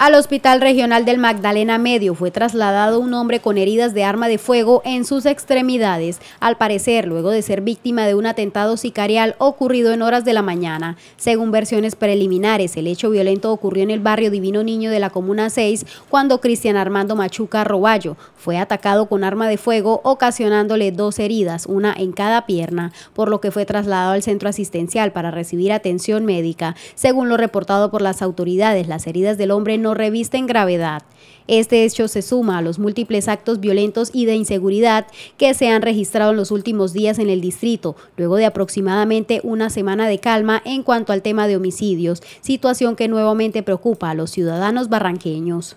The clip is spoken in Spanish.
Al Hospital Regional del Magdalena Medio fue trasladado un hombre con heridas de arma de fuego en sus extremidades, al parecer luego de ser víctima de un atentado sicarial ocurrido en horas de la mañana. Según versiones preliminares, el hecho violento ocurrió en el barrio Divino Niño de la Comuna 6 cuando Cristian Armando Machuca Roballo fue atacado con arma de fuego ocasionándole dos heridas, una en cada pierna, por lo que fue trasladado al centro asistencial para recibir atención médica. Según lo reportado por las autoridades, las heridas del hombre no no revisten gravedad. Este hecho se suma a los múltiples actos violentos y de inseguridad que se han registrado en los últimos días en el distrito, luego de aproximadamente una semana de calma en cuanto al tema de homicidios, situación que nuevamente preocupa a los ciudadanos barranqueños.